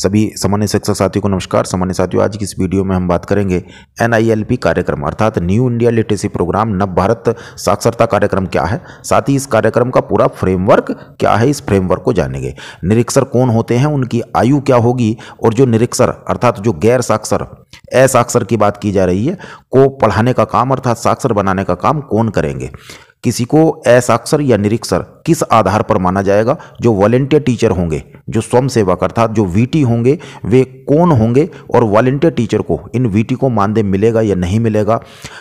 सभी सामान्य शिक्षक साथियों को नमस्कार सामान्य साथियों आज की इस वीडियो में हम बात करेंगे एनआईएलपी कार्यक्रम अर्थात न्यू इंडिया लिटरेसी प्रोग्राम नव भारत साक्षरता कार्यक्रम क्या है साथ ही इस कार्यक्रम का पूरा फ्रेमवर्क क्या है इस फ्रेमवर्क को जानेंगे निरीक्षर कौन होते हैं उनकी आयु क्या होगी और जो निरीक्षर अर्थात जो गैर साक्षर असाक्षर की बात की जा रही है को पढ़ाने का काम अर्थात साक्षर बनाने का काम कौन करेंगे किसी को असाक्षर या निरीक्षर किस आधार पर माना जाएगा जो वॉलेंटियर टीचर होंगे जो स्वयं सेवक अर्थात जो वीटी होंगे वे कौन होंगे और वॉलेंटियर टीचर को इन वीटी को मानदेय मिलेगा या नहीं मिलेगा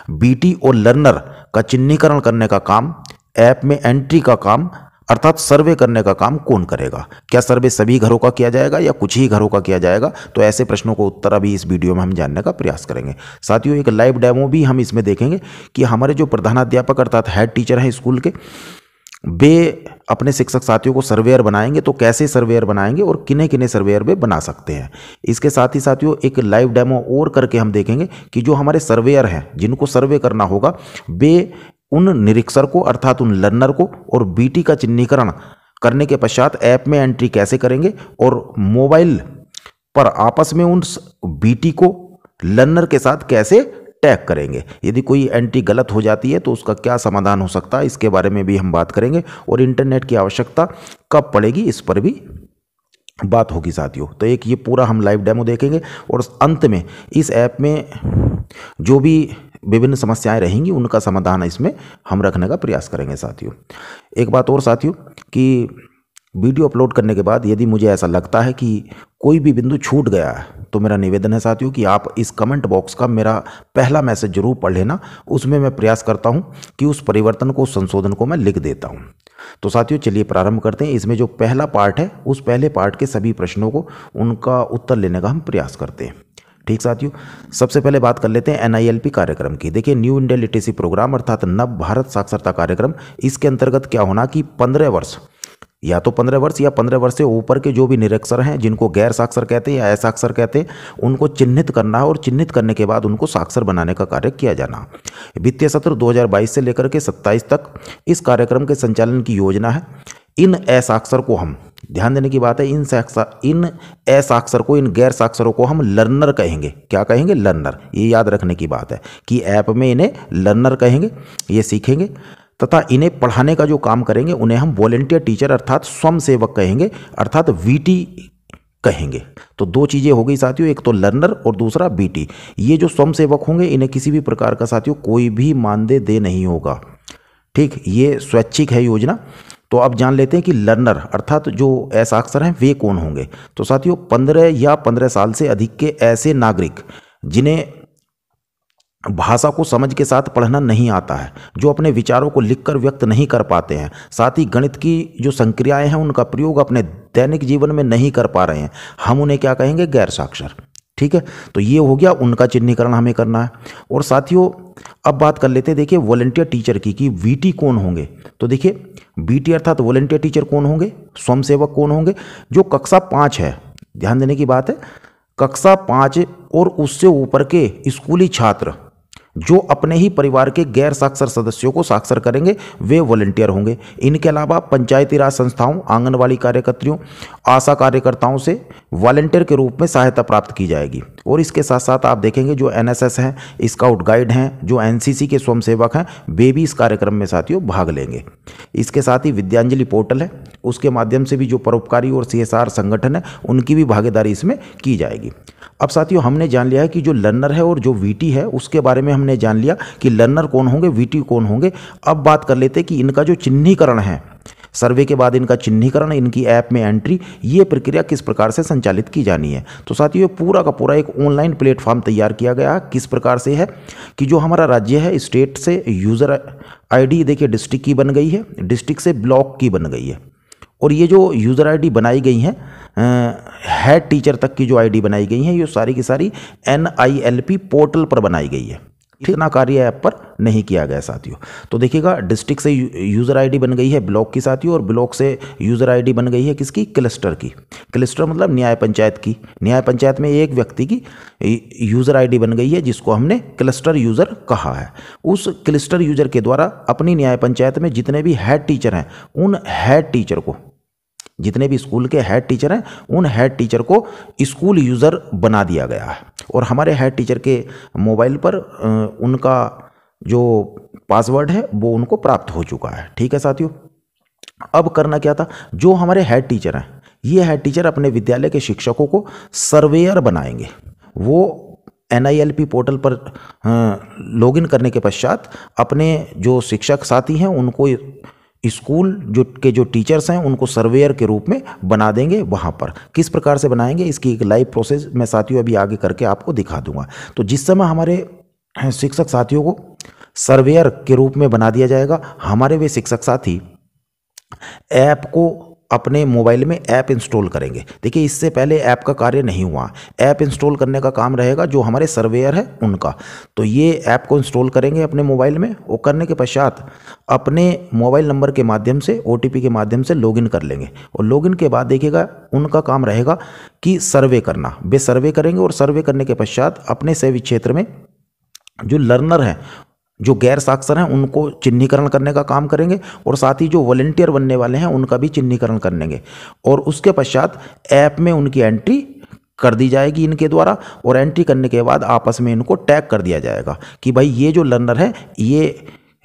बीटी और लर्नर का चिन्हीकरण करने का काम ऐप में एंट्री का काम अर्थात सर्वे करने का काम कौन करेगा क्या सर्वे सभी घरों का किया जाएगा या कुछ ही घरों का किया जाएगा तो ऐसे प्रश्नों को उत्तर अभी इस वीडियो में हम जानने का प्रयास करेंगे साथियों एक लाइव डेमो भी हम इसमें देखेंगे कि हमारे जो प्रधानाध्यापक अर्थात हेड टीचर हैं स्कूल के वे अपने शिक्षक साथियों को सर्वेयर बनाएंगे तो कैसे सर्वेयर बनाएंगे और किने किने सर्वेयर वे बना सकते हैं इसके साथ ही साथियों एक लाइव डेमो और करके हम देखेंगे कि जो हमारे सर्वेयर हैं जिनको सर्वे करना होगा वे उन निरीक्षर को अर्थात उन लर्नर को और बीटी का चिन्हीकरण करने के पश्चात ऐप में एंट्री कैसे करेंगे और मोबाइल पर आपस में उन बीटी को लर्नर के साथ कैसे टैग करेंगे यदि कोई एंट्री गलत हो जाती है तो उसका क्या समाधान हो सकता है इसके बारे में भी हम बात करेंगे और इंटरनेट की आवश्यकता कब पड़ेगी इस पर भी बात होगी साथियों तो एक ये पूरा हम लाइव डेमो देखेंगे और अंत में इस ऐप में जो भी विभिन्न समस्याएं रहेंगी उनका समाधान इसमें हम रखने का प्रयास करेंगे साथियों एक बात और साथियों कि वीडियो अपलोड करने के बाद यदि मुझे ऐसा लगता है कि कोई भी बिंदु छूट गया है तो मेरा निवेदन है साथियों कि आप इस कमेंट बॉक्स का मेरा पहला मैसेज जरूर पढ़ लेना उसमें मैं प्रयास करता हूं कि उस परिवर्तन को उस संशोधन को मैं लिख देता हूं तो साथियों चलिए प्रारंभ करते हैं इसमें जो पहला पार्ट है उस पहले पार्ट के सभी प्रश्नों को उनका उत्तर लेने का हम प्रयास करते हैं ठीक साथियों सबसे पहले बात कर लेते हैं एनआईएलपी कार्यक्रम की देखिए न्यू इंडिया लिटरेसी प्रोग्राम अर्थात नव भारत साक्षरता कार्यक्रम इसके अंतर्गत क्या होना कि पंद्रह वर्ष या तो पंद्रह वर्ष या पंद्रह वर्ष से ऊपर के जो भी निरक्षर हैं जिनको गैर साक्षर कहते हैं या असाक्षर कहते हैं उनको चिन्हित करना है और चिन्हित करने के बाद उनको साक्षर बनाने का कार्य किया जाना वित्तीय सत्र 2022 से लेकर के 27 तक इस कार्यक्रम के संचालन की योजना है इन ऐसाक्षर को हम ध्यान देने की बात है इन साक्षर इन ऐसाक्षर को इन गैर साक्षरों को हम लर्नर कहेंगे क्या कहेंगे लर्नर ये याद रखने की बात है कि ऐप में इन्हें लर्नर कहेंगे ये सीखेंगे तथा इन्हें पढ़ाने का जो काम करेंगे उन्हें हम वॉलेंटियर टीचर अर्थात स्वयं सेवक कहेंगे अर्थात वीटी कहेंगे तो दो चीज़ें हो गई साथियों एक तो लर्नर और दूसरा बीटी ये जो स्वयं सेवक होंगे इन्हें किसी भी प्रकार का साथियों कोई भी मानदेय दे नहीं होगा ठीक ये स्वैच्छिक है योजना तो आप जान लेते हैं कि लर्नर अर्थात जो ऐसा अक्सर हैं वे कौन होंगे तो साथियों पंद्रह या पंद्रह साल से अधिक के ऐसे नागरिक जिन्हें भाषा को समझ के साथ पढ़ना नहीं आता है जो अपने विचारों को लिखकर व्यक्त नहीं कर पाते हैं साथ ही गणित की जो संक्रियाएं हैं उनका प्रयोग अपने दैनिक जीवन में नहीं कर पा रहे हैं हम उन्हें क्या कहेंगे गैर साक्षर ठीक है तो ये हो गया उनका चिन्हीकरण हमें करना है और साथियों अब बात कर लेते हैं देखिए वॉलेंटियर टीचर की कि वीटी कौन होंगे तो देखिए बीटी अर्थात वॉलेंटियर टीचर कौन होंगे स्वयंसेवक कौन होंगे जो कक्षा पाँच है ध्यान देने की बात है कक्षा पाँच और उससे ऊपर के स्कूली छात्र जो अपने ही परिवार के गैर साक्षर सदस्यों को साक्षर करेंगे वे वॉलेंटियर होंगे इनके अलावा पंचायती राज संस्थाओं आंगनबाड़ी कार्यकर्तियों आशा कार्यकर्ताओं से वॉलेंटियर के रूप में सहायता प्राप्त की जाएगी और इसके साथ साथ आप देखेंगे जो एन हैं स्काउट गाइड हैं जो एन के स्वयंसेवक हैं वे भी इस कार्यक्रम में साथियों भाग लेंगे इसके साथ ही विद्यांजलि पोर्टल है उसके माध्यम से भी जो परोपकारी और सी संगठन है उनकी भी भागीदारी इसमें की जाएगी अब साथियों हमने जान लिया है कि जो लर्नर है और जो वीटी है उसके बारे में हमने जान लिया कि लर्नर कौन होंगे वीटी कौन होंगे अब बात कर लेते हैं कि इनका जो चिन्हीकरण है सर्वे के बाद इनका चिन्हीकरण इनकी ऐप में एंट्री ये प्रक्रिया किस प्रकार से संचालित की जानी है तो साथियों पूरा का पूरा एक ऑनलाइन प्लेटफॉर्म तैयार किया गया किस प्रकार से है कि जो हमारा राज्य है स्टेट से यूज़र आईडी देखिए डिस्ट्रिक्ट की बन गई है डिस्ट्रिक्ट से ब्लॉक की बन गई है और ये जो यूज़र आईडी बनाई गई हैं हेड टीचर तक की जो आईडी बनाई गई हैं ये सारी की सारी एन पोर्टल पर बनाई गई है इतना कार्य ऐप पर नहीं किया गया साथियों तो देखिएगा डिस्ट्रिक्ट से यूज़र आईडी बन गई है ब्लॉक की साथियों और ब्लॉक से यूज़र आईडी बन गई है किसकी क्लस्टर की क्लस्टर मतलब न्याय पंचायत की न्याय पंचायत में एक व्यक्ति की यूज़र आईडी बन गई है जिसको हमने क्लस्टर यूज़र कहा है उस क्लस्टर यूज़र के द्वारा अपनी न्याय पंचायत में जितने भी हेड टीचर हैं उन हेड टीचर को जितने भी स्कूल के हेड टीचर हैं उन हेड टीचर को स्कूल यूज़र बना दिया गया है और हमारे हेड टीचर के मोबाइल पर उनका जो पासवर्ड है वो उनको प्राप्त हो चुका है ठीक है साथियों अब करना क्या था जो हमारे हेड टीचर हैं ये हेड टीचर अपने विद्यालय के शिक्षकों को सर्वेयर बनाएंगे वो एन पोर्टल पर लॉगिन करने के पश्चात अपने जो शिक्षक साथी हैं उनको स्कूल जो के जो टीचर्स हैं उनको सर्वेयर के रूप में बना देंगे वहाँ पर किस प्रकार से बनाएंगे इसकी एक लाइव प्रोसेस मैं साथियों अभी आगे करके आपको दिखा दूंगा तो जिस समय हमारे शिक्षक साथियों को सर्वेयर के रूप में बना दिया जाएगा हमारे वे शिक्षक साथी ऐप को अपने मोबाइल में ऐप इंस्टॉल करेंगे देखिए इससे पहले ऐप का कार्य नहीं हुआ ऐप इंस्टॉल करने का काम रहेगा जो हमारे सर्वेयर है उनका तो ये ऐप को इंस्टॉल करेंगे अपने मोबाइल में और करने के पश्चात अपने मोबाइल नंबर के माध्यम से ओ के माध्यम से लॉगिन कर लेंगे और लॉगिन के बाद देखिएगा उनका काम रहेगा कि सर्वे करना वे सर्वे करेंगे और सर्वे करने के पश्चात अपने सेवी क्षेत्र में जो लर्नर हैं जो गैर साक्षर हैं उनको चिन्हीकरण करने का काम करेंगे और साथ ही जो वॉलेंटियर बनने वाले हैं उनका भी चिन्हीकरण करेंगे और उसके पश्चात ऐप में उनकी एंट्री कर दी जाएगी इनके द्वारा और एंट्री करने के बाद आपस में इनको टैग कर दिया जाएगा कि भाई ये जो लर्नर है ये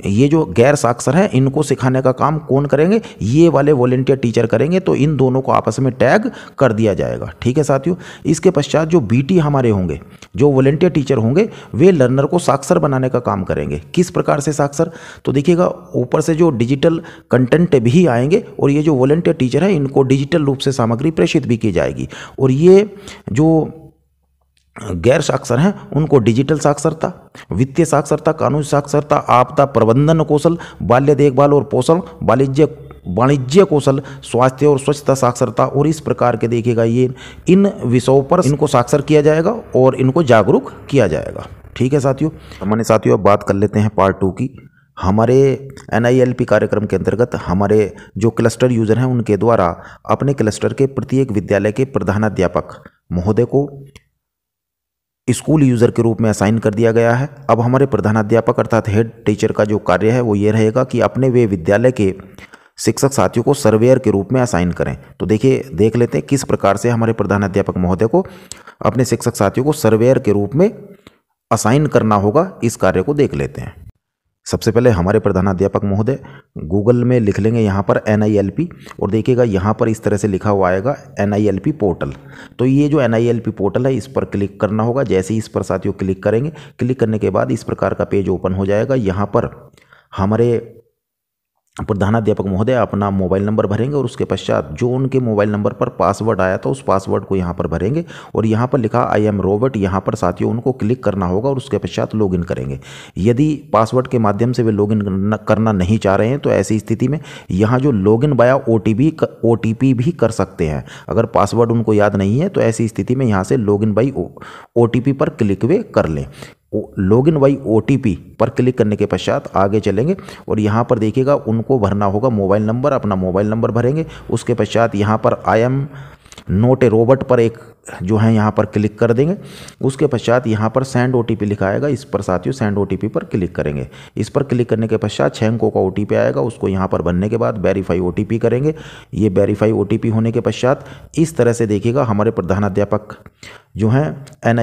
ये जो गैर साक्षर हैं इनको सिखाने का काम कौन करेंगे ये वाले वॉलेंटियर टीचर करेंगे तो इन दोनों को आपस में टैग कर दिया जाएगा ठीक है साथियों इसके पश्चात जो बीटी हमारे होंगे जो वॉलेंटियर टीचर होंगे वे लर्नर को साक्षर बनाने का काम करेंगे किस प्रकार से साक्षर तो देखिएगा ऊपर से जो डिजिटल कंटेंट भी आएंगे और ये जो वॉलेंटियर टीचर हैं इनको डिजिटल रूप से सामग्री प्रेषित भी की जाएगी और ये जो गैर साक्षर हैं उनको डिजिटल साक्षरता वित्तीय साक्षरता कानूनी साक्षरता आपदा प्रबंधन कौशल बाल्य देखभाल और पोषण वाणिज्य वाणिज्य कौशल स्वास्थ्य और स्वच्छता साक्षरता और इस प्रकार के देखेगा ये इन विषयों पर इनको साक्षर किया जाएगा और इनको जागरूक किया जाएगा ठीक है साथियों हमारे साथियों अब बात कर लेते हैं पार्ट टू की हमारे एन कार्यक्रम के अंतर्गत हमारे जो क्लस्टर यूज़र हैं उनके द्वारा अपने क्लस्टर के प्रत्येक विद्यालय के प्रधानाध्यापक महोदय को स्कूल यूज़र के रूप में असाइन कर दिया गया है अब हमारे प्रधानाध्यापक अर्थात हेड टीचर का जो कार्य है वो ये रहेगा कि अपने वे विद्यालय के शिक्षक साथियों को सर्वेयर के रूप में असाइन करें तो देखिए देख लेते हैं किस प्रकार से हमारे प्रधानाध्यापक महोदय को अपने शिक्षक साथियों को सर्वेयर के रूप में असाइन करना होगा इस कार्य को देख लेते हैं सबसे पहले हमारे प्रधानाध्यापक महोदय गूगल में लिख लेंगे यहाँ पर एन और देखिएगा यहाँ पर इस तरह से लिखा हुआ आएगा एन पोर्टल तो ये जो एन पोर्टल है इस पर क्लिक करना होगा जैसे ही इस पर साथियों क्लिक करेंगे क्लिक करने के बाद इस प्रकार का पेज ओपन हो जाएगा यहाँ पर हमारे प्रधानाध्यापक महोदय अपना मोबाइल नंबर भरेंगे और उसके पश्चात जो उनके मोबाइल नंबर पर पासवर्ड आया था उस पासवर्ड को यहाँ पर भरेंगे और यहाँ पर लिखा आई एम रोबर्ट यहाँ पर साथियों उनको क्लिक करना होगा और उसके पश्चात इन करेंगे यदि पासवर्ड के माध्यम से वे इन करना नहीं चाह रहे हैं तो ऐसी स्थिति में यहाँ जो लॉग इन बाया ओ टी भी कर सकते हैं अगर पासवर्ड उनको याद नहीं है तो ऐसी स्थिति में यहाँ से लॉग इन बाई ओ पर क्लिक वे कर लें लॉग इन वाई ओ पर क्लिक करने के पश्चात आगे चलेंगे और यहाँ पर देखिएगा उनको भरना होगा मोबाइल नंबर अपना मोबाइल नंबर भरेंगे उसके पश्चात यहाँ पर I am not a robot पर एक जो है यहाँ पर क्लिक कर देंगे उसके पश्चात यहाँ पर सेंड ओ लिखा आएगा इस पर साथियों सेंड ओ पर क्लिक करेंगे इस पर क्लिक करने के पश्चात छः अंकों का ओ आएगा उसको यहाँ पर भरने के बाद वेरीफाई ओ करेंगे ये वेरीफाई ओ होने के पश्चात इस तरह से देखिएगा हमारे प्रधानाध्यापक जो हैं एन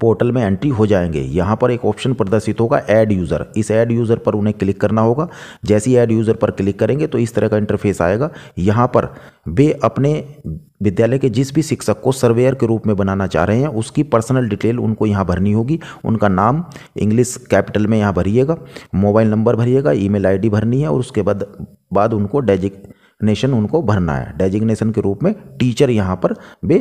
पोर्टल में एंट्री हो जाएंगे यहाँ पर एक ऑप्शन प्रदर्शित होगा ऐड यूज़र इस ऐड यूज़र पर उन्हें क्लिक करना होगा जैसे ही ऐड यूज़र पर क्लिक करेंगे तो इस तरह का इंटरफेस आएगा यहाँ पर वे अपने विद्यालय के जिस भी शिक्षक को सर्वेयर के रूप में बनाना चाह रहे हैं उसकी पर्सनल डिटेल उनको यहाँ भरनी होगी उनका नाम इंग्लिश कैपिटल में यहाँ भरिएगा मोबाइल नंबर भरिएगा ई मेल भरनी है और उसके बाद बाद उनको डेजिक नेशन उनको भरना है डेजिग्नेशन के रूप में टीचर यहाँ पर वे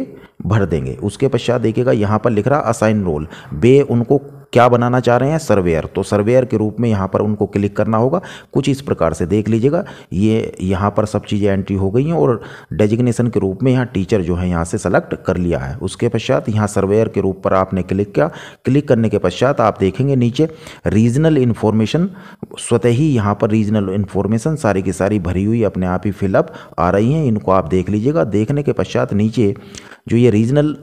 भर देंगे उसके पश्चात देखिएगा यहाँ पर लिख रहा असाइन रोल वे उनको क्या बनाना चाह रहे हैं सर्वेयर तो सर्वेयर के रूप में यहाँ पर उनको क्लिक करना होगा कुछ इस प्रकार से देख लीजिएगा ये यहाँ पर सब चीज़ें एंट्री हो गई हैं और डेजिग्नेशन के रूप में यहाँ टीचर जो है यहाँ से सेलेक्ट कर लिया है उसके पश्चात यहाँ सर्वेयर के रूप पर आपने क्लिक किया क्लिक करने के पश्चात आप देखेंगे नीचे रीजनल इन्फॉर्मेशन स्वतः ही यहाँ पर रीजनल इन्फॉर्मेशन सारी की सारी भरी हुई अपने आप ही फिलअप आ रही हैं इनको आप देख लीजिएगा देखने के पश्चात नीचे जो ये रीजनल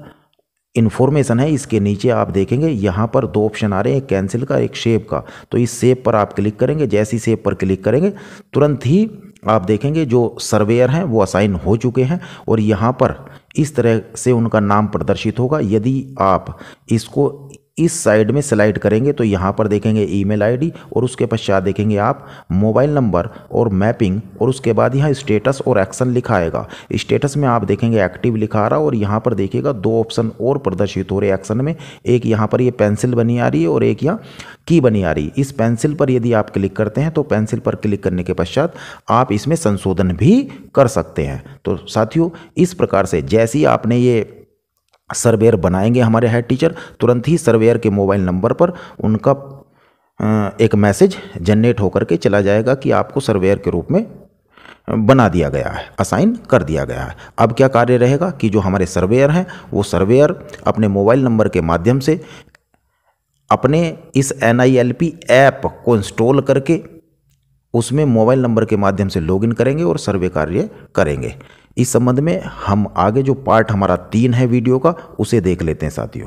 इन्फॉर्मेशन है इसके नीचे आप देखेंगे यहाँ पर दो ऑप्शन आ रहे हैं कैंसिल का एक शेप का तो इस सेप पर आप क्लिक करेंगे जैसी सेप पर क्लिक करेंगे तुरंत ही आप देखेंगे जो सर्वेयर हैं वो असाइन हो चुके हैं और यहाँ पर इस तरह से उनका नाम प्रदर्शित होगा यदि आप इसको इस साइड में स्लाइड करेंगे तो यहाँ पर देखेंगे ईमेल आईडी और उसके पश्चात देखेंगे आप मोबाइल नंबर और मैपिंग और उसके बाद यहाँ स्टेटस और एक्शन लिखा आएगा स्टेटस में आप देखेंगे एक्टिव लिखा आ रहा और यहाँ पर देखिएगा दो ऑप्शन और प्रदर्शित हो रहे एक्शन में एक यहाँ पर ये पेंसिल बनी आ रही है और एक यहाँ की बनी आ रही है इस पेंसिल पर यदि आप क्लिक करते हैं तो पेंसिल पर क्लिक करने के पश्चात आप इसमें संशोधन भी कर सकते हैं तो साथियों इस प्रकार से जैसी आपने ये सर्वेयर बनाएंगे हमारे हेड टीचर तुरंत ही सर्वेयर के मोबाइल नंबर पर उनका एक मैसेज जनरेट होकर के चला जाएगा कि आपको सर्वेयर के रूप में बना दिया गया है असाइन कर दिया गया है अब क्या कार्य रहेगा कि जो हमारे सर्वेयर हैं वो सर्वेयर अपने मोबाइल नंबर के माध्यम से अपने इस एन ऐप को इंस्टॉल करके उसमें मोबाइल नंबर के माध्यम से लॉगिन करेंगे और सर्वे कार्य करेंगे इस संबंध में हम आगे जो पार्ट हमारा तीन है वीडियो का उसे देख लेते हैं साथियों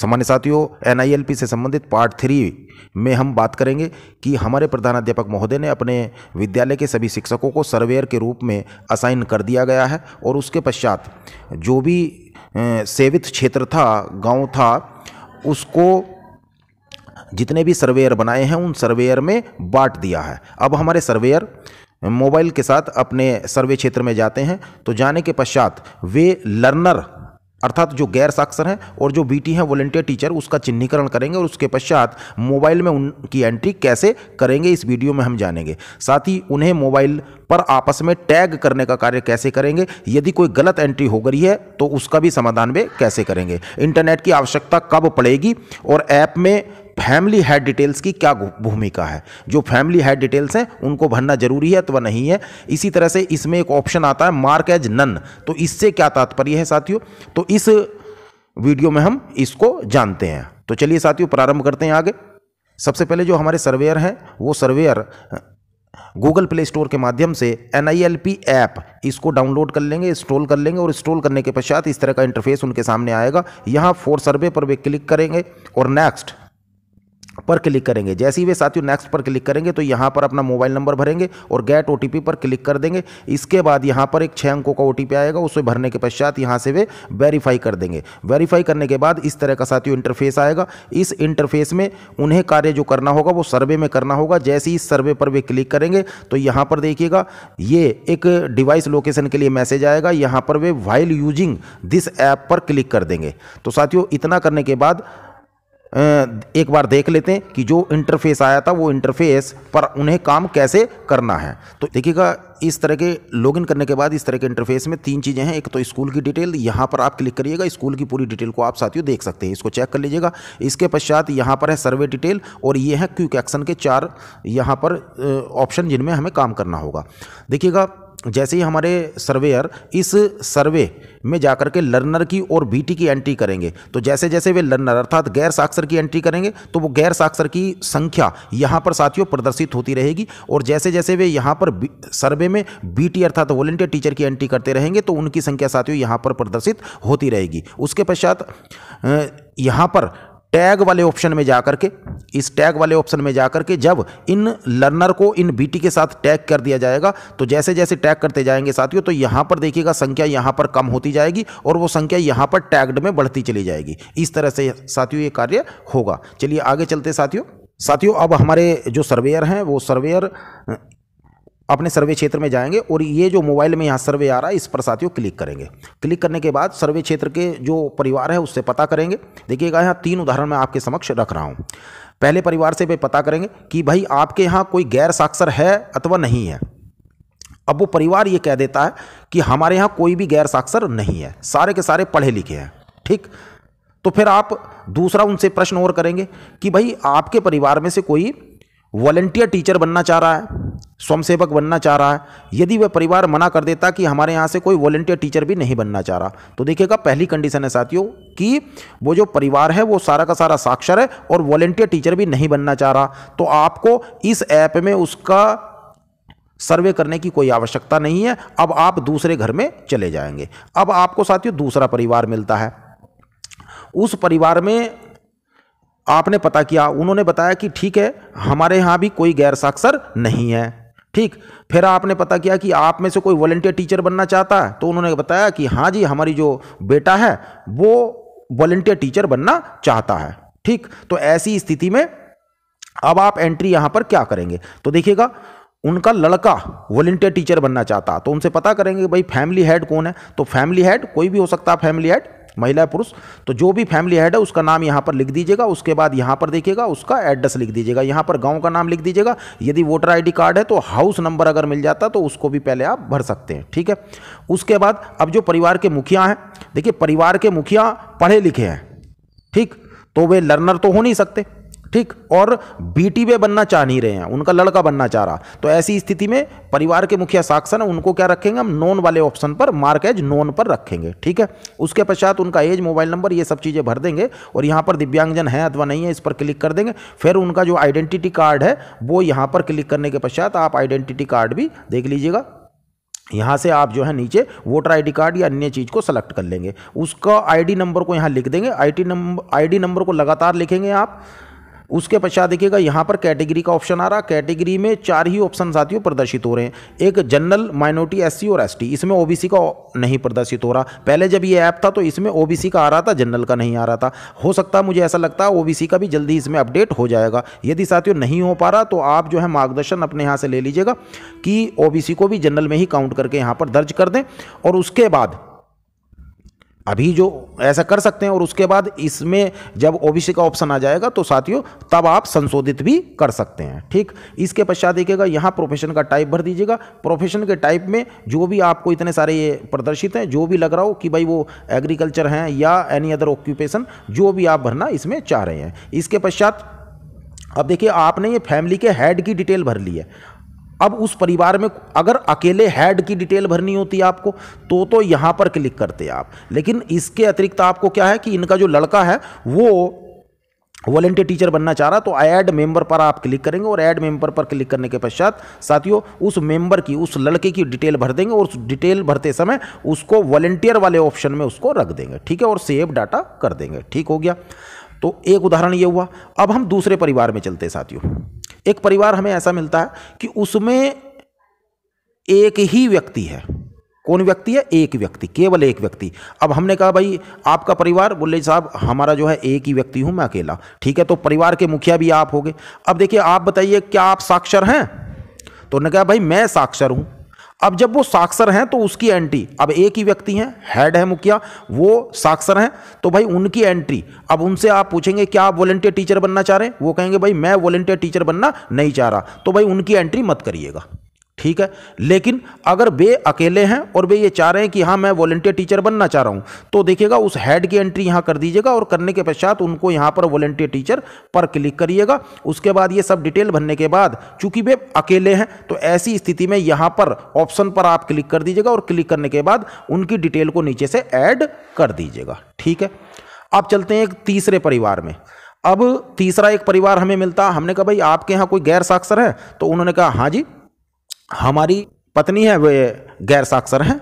सामान्य साथियों एनआईएलपी से संबंधित पार्ट थ्री में हम बात करेंगे कि हमारे प्रधानाध्यापक महोदय ने अपने विद्यालय के सभी शिक्षकों को सर्वेयर के रूप में असाइन कर दिया गया है और उसके पश्चात जो भी सेवित क्षेत्र था गांव था उसको जितने भी सर्वेयर बनाए हैं उन सर्वेयर में बांट दिया है अब हमारे सर्वेयर मोबाइल के साथ अपने सर्वे क्षेत्र में जाते हैं तो जाने के पश्चात वे लर्नर अर्थात जो गैर साक्षर हैं और जो बीटी हैं वॉलेंटियर टीचर उसका चिन्हीकरण करेंगे और उसके पश्चात मोबाइल में उनकी एंट्री कैसे करेंगे इस वीडियो में हम जानेंगे साथ ही उन्हें मोबाइल पर आपस में टैग करने का कार्य कैसे करेंगे यदि कोई गलत एंट्री हो गई है तो उसका भी समाधान वे कैसे करेंगे इंटरनेट की आवश्यकता कब पड़ेगी और ऐप में फैमिली हेड डिटेल्स की क्या भूमिका है जो फैमिली हेड डिटेल्स हैं उनको भरना जरूरी है अथवा नहीं है इसी तरह से इसमें एक ऑप्शन आता है मार्क एज नन तो इससे क्या तात्पर्य है साथियों तो इस वीडियो में हम इसको जानते हैं तो चलिए साथियों प्रारंभ करते हैं आगे सबसे पहले जो हमारे सर्वेयर हैं वो सर्वेयर गूगल प्ले स्टोर के माध्यम से एन ऐप इसको डाउनलोड कर लेंगे इंस्टॉल कर लेंगे और इंस्टॉल करने के पश्चात इस तरह का इंटरफेस उनके सामने आएगा यहाँ फोर सर्वे पर वे क्लिक करेंगे और नेक्स्ट पर क्लिक करेंगे जैसे ही वे साथियों नेक्स्ट पर क्लिक करेंगे तो यहाँ पर अपना मोबाइल नंबर भरेंगे और गेट ओ पर क्लिक कर देंगे इसके बाद यहाँ पर एक छः अंकों का ओ आएगा उसे भरने के पश्चात यहाँ से वे वेरीफाई कर देंगे वेरीफाई करने के बाद इस तरह का साथियों इंटरफेस आएगा इस इंटरफेस में उन्हें कार्य जो करना होगा वो सर्वे में करना होगा जैसे ही सर्वे पर वे क्लिक करेंगे तो यहाँ पर देखिएगा ये एक डिवाइस लोकेशन के लिए मैसेज आएगा यहाँ पर वे वाइल यूजिंग दिस ऐप पर क्लिक कर देंगे तो साथियों इतना करने के बाद एक बार देख लेते हैं कि जो इंटरफेस आया था वो इंटरफेस पर उन्हें काम कैसे करना है तो देखिएगा इस तरह के लॉगिन करने के बाद इस तरह के इंटरफेस में तीन चीज़ें हैं एक तो स्कूल की डिटेल यहाँ पर आप क्लिक करिएगा स्कूल की पूरी डिटेल को आप साथियों देख सकते हैं इसको चेक कर लीजिएगा इसके पश्चात यहाँ पर है सर्वे डिटेल और ये है क्यूक एक्शन के चार यहाँ पर ऑप्शन जिनमें हमें काम करना होगा देखिएगा जैसे ही हमारे सर्वेयर इस सर्वे में जाकर के लर्नर की और बीटी की एंट्री करेंगे तो जैसे जैसे वे लर्नर अर्थात गैर साक्षर की एंट्री करेंगे तो वो गैर साक्षर की संख्या यहाँ पर साथियों प्रदर्शित होती रहेगी और जैसे जैसे वे यहाँ पर सर्वे में बीटी अर्थात वॉलेंटियर टीचर की एंट्री करते रहेंगे तो उनकी संख्या साथियों यहाँ पर प्रदर्शित होती रहेगी उसके पश्चात यहाँ पर टैग वाले ऑप्शन में जा करके इस टैग वाले ऑप्शन में जा के जब इन लर्नर को इन बीटी के साथ टैग कर दिया जाएगा तो जैसे जैसे टैग करते जाएंगे साथियों तो यहाँ पर देखिएगा संख्या यहाँ पर कम होती जाएगी और वो संख्या यहाँ पर टैग्ड में बढ़ती चली जाएगी इस तरह से साथियों ये कार्य होगा चलिए आगे चलते साथियों साथियों अब हमारे जो सर्वेयर हैं वो सर्वेयर अपने सर्वे क्षेत्र में जाएंगे और ये जो मोबाइल में यहाँ सर्वे आ रहा है इस पर साथियों क्लिक करेंगे क्लिक करने के बाद सर्वे क्षेत्र के जो परिवार है उससे पता करेंगे देखिएगा यहाँ तीन उदाहरण मैं आपके समक्ष रख रहा हूँ पहले परिवार से पता करेंगे कि भाई आपके यहाँ कोई गैर साक्षर है अथवा नहीं है अब वो परिवार ये कह देता है कि हमारे यहाँ कोई भी गैर साक्षर नहीं है सारे के सारे पढ़े लिखे हैं ठीक तो फिर आप दूसरा उनसे प्रश्न और करेंगे कि भाई आपके परिवार में से कोई वॉलेंटियर टीचर बनना चाह रहा है स्वयंसेवक बनना चाह रहा है यदि वह परिवार मना कर देता कि हमारे यहाँ से कोई वॉलेंटियर टीचर भी नहीं बनना चाह रहा तो देखिएगा पहली कंडीशन है साथियों कि वो जो परिवार है वो सारा का सारा साक्षर है और वॉलेंटियर टीचर भी नहीं बनना चाह रहा तो आपको इस ऐप में उसका सर्वे करने की कोई आवश्यकता नहीं है अब आप दूसरे घर में चले जाएंगे अब आपको साथियों दूसरा परिवार मिलता है उस परिवार में आपने पता किया उन्होंने बताया कि ठीक है हमारे यहाँ भी कोई गैर साक्षर नहीं है ठीक फिर आपने पता किया कि आप में से कोई वॉलेंटियर टीचर बनना चाहता है तो उन्होंने बताया कि हाँ जी हमारी जो बेटा है वो वॉलेंटियर टीचर बनना चाहता है ठीक तो ऐसी स्थिति में अब आप एंट्री यहाँ पर क्या करेंगे तो देखिएगा उनका लड़का वॉलेंटियर टीचर बनना चाहता तो उनसे पता करेंगे भाई फैमिली हेड कौन है तो फैमिली हेड कोई भी हो सकता है फैमिली हेड महिला पुरुष तो जो भी फैमिली हेड है उसका नाम यहाँ पर लिख दीजिएगा उसके बाद यहाँ पर देखिएगा उसका एड्रेस लिख दीजिएगा यहाँ पर गाँव का नाम लिख दीजिएगा यदि वोटर आईडी कार्ड है तो हाउस नंबर अगर मिल जाता तो उसको भी पहले आप भर सकते हैं ठीक है उसके बाद अब जो परिवार के मुखिया हैं देखिए परिवार के मुखिया पढ़े लिखे हैं ठीक तो वे लर्नर तो हो नहीं सकते ठीक और बेटी वे बनना चाह नहीं रहे हैं उनका लड़का बनना चाह रहा तो ऐसी स्थिति में परिवार के मुखिया साक्षर उनको क्या रखेंगे हम नॉन वाले ऑप्शन पर मार्क एज नॉन पर रखेंगे ठीक है उसके पश्चात उनका एज मोबाइल नंबर ये सब चीज़ें भर देंगे और यहाँ पर दिव्यांगजन है अथवा नहीं है इस पर क्लिक कर देंगे फिर उनका जो आइडेंटिटी कार्ड है वो यहाँ पर क्लिक करने के पश्चात आप आइडेंटिटी कार्ड भी देख लीजिएगा यहाँ से आप जो है नीचे वोटर आईडी कार्ड या अन्य चीज़ को सेलेक्ट कर लेंगे उसका आईडी नंबर को यहाँ लिख देंगे आईटी नंबर आईडी नंबर को लगातार लिखेंगे आप उसके पश्चात देखिएगा यहाँ पर कैटेगरी का ऑप्शन आ रहा कैटेगरी में चार ही ऑप्शन साथियों प्रदर्शित हो रहे हैं एक जनरल माइनॉरिटी एससी और एसटी इसमें ओबीसी का नहीं प्रदर्शित हो रहा पहले जब ये ऐप था तो इसमें ओबीसी का आ रहा था जनरल का नहीं आ रहा था हो सकता मुझे ऐसा लगता है ओबीसी का भी जल्दी इसमें अपडेट हो जाएगा यदि साथियों नहीं हो पा रहा तो आप जो है मार्गदर्शन अपने यहाँ से ले लीजिएगा कि ओबीसी को भी जनरल में ही काउंट करके यहाँ पर दर्ज कर दें और उसके बाद अभी जो ऐसा कर सकते हैं और उसके बाद इसमें जब ओबीसी का ऑप्शन आ जाएगा तो साथियों तब आप संशोधित भी कर सकते हैं ठीक इसके पश्चात देखिएगा यहाँ प्रोफेशन का टाइप भर दीजिएगा प्रोफेशन के टाइप में जो भी आपको इतने सारे ये प्रदर्शित हैं जो भी लग रहा हो कि भाई वो एग्रीकल्चर हैं या एनी अदर ऑक्यूपेशन जो भी आप भरना इसमें चाह रहे हैं इसके पश्चात अब देखिए आपने ये फैमिली के हेड की डिटेल भर ली है अब उस परिवार में अगर अकेले हेड की डिटेल भरनी होती है आपको तो तो यहाँ पर क्लिक करते आप लेकिन इसके अतिरिक्त आपको क्या है कि इनका जो लड़का है वो वॉलेंटियर टीचर बनना चाह रहा तो ऐड मेंबर पर आप क्लिक करेंगे और ऐड मेंबर पर क्लिक करने के पश्चात साथियों उस मेंबर की उस लड़के की डिटेल भर देंगे और उस डिटेल भरते समय उसको वॉलेंटियर वाले ऑप्शन में उसको रख देंगे ठीक है और सेव डाटा कर देंगे ठीक हो गया तो एक उदाहरण ये हुआ अब हम दूसरे परिवार में चलते साथियों एक परिवार हमें ऐसा मिलता है कि उसमें एक ही व्यक्ति है कौन व्यक्ति है एक व्यक्ति केवल एक व्यक्ति अब हमने कहा भाई आपका परिवार बोले साहब हमारा जो है एक ही व्यक्ति हूँ मैं अकेला ठीक है तो परिवार के मुखिया भी आप हो गए अब देखिए आप बताइए क्या आप साक्षर हैं तो उन्होंने कहा भाई मैं साक्षर हूँ अब जब वो साक्षर हैं तो उसकी एंट्री अब एक ही व्यक्ति हैं हेड है मुखिया वो साक्षर हैं तो भाई उनकी एंट्री अब उनसे आप पूछेंगे क्या आप वॉलेंटियर टीचर बनना चाह रहे हैं वो कहेंगे भाई मैं वॉलेंटियर टीचर बनना नहीं चाह रहा तो भाई उनकी एंट्री मत करिएगा ठीक है लेकिन अगर वे अकेले हैं और वे ये चाह रहे हैं कि हाँ मैं वॉलेंटियर टीचर बनना चाह रहा हूँ तो देखिएगा उस हेड की एंट्री यहाँ कर दीजिएगा और करने के पश्चात उनको यहाँ पर वॉलेंटियर टीचर पर क्लिक करिएगा उसके बाद ये सब डिटेल भरने के बाद चूंकि वे अकेले हैं तो ऐसी स्थिति में यहाँ पर ऑप्शन पर आप क्लिक कर दीजिएगा और क्लिक करने के बाद उनकी डिटेल को नीचे से ऐड कर दीजिएगा ठीक है अब चलते हैं एक तीसरे परिवार में अब तीसरा एक परिवार हमें मिलता हमने कहा भाई आपके यहाँ कोई गैर साक्षर है तो उन्होंने कहा हाँ जी हमारी पत्नी है वे गैर साक्षर हैं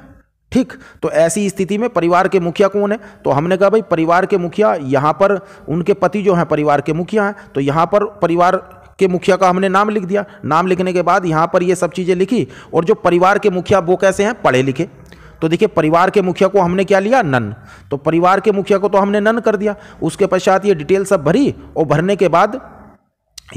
ठीक तो ऐसी स्थिति में परिवार के मुखिया कौन है तो हमने कहा भाई परिवार के मुखिया यहाँ पर उनके पति जो हैं परिवार के मुखिया हैं तो यहाँ पर परिवार के मुखिया का हमने नाम लिख दिया नाम लिखने के बाद यहाँ पर ये सब चीज़ें लिखी और जो परिवार के मुखिया वो कैसे हैं पढ़े लिखे तो देखिए परिवार के मुखिया को हमने क्या लिया नन तो परिवार के मुखिया को तो हमने नन कर दिया उसके पश्चात ये डिटेल सब भरी और भरने के बाद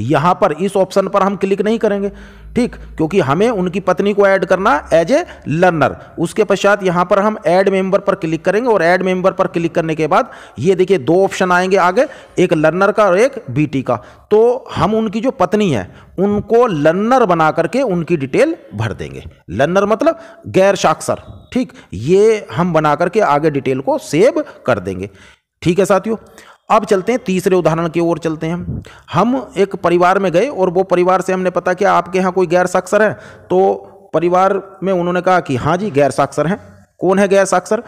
यहाँ पर इस ऑप्शन पर हम क्लिक नहीं करेंगे ठीक क्योंकि हमें उनकी पत्नी को ऐड करना एज ए लर्नर उसके पश्चात यहां पर हम ऐड मेंबर पर क्लिक करेंगे और ऐड मेंबर पर क्लिक करने के बाद ये देखिए दो ऑप्शन आएंगे आगे एक लर्नर का और एक बीटी का तो हम उनकी जो पत्नी है उनको लर्नर बना करके उनकी डिटेल भर देंगे लर्नर मतलब गैर साक्षर ठीक ये हम बना करके आगे डिटेल को सेव कर देंगे ठीक है साथियों अब चलते हैं तीसरे उदाहरण की ओर चलते हैं हम एक परिवार में गए और वो परिवार से हमने पता किया आपके यहाँ कोई गैर साक्षर है तो परिवार में उन्होंने कहा कि हाँ जी गैर साक्षर हैं कौन है गैर साक्षर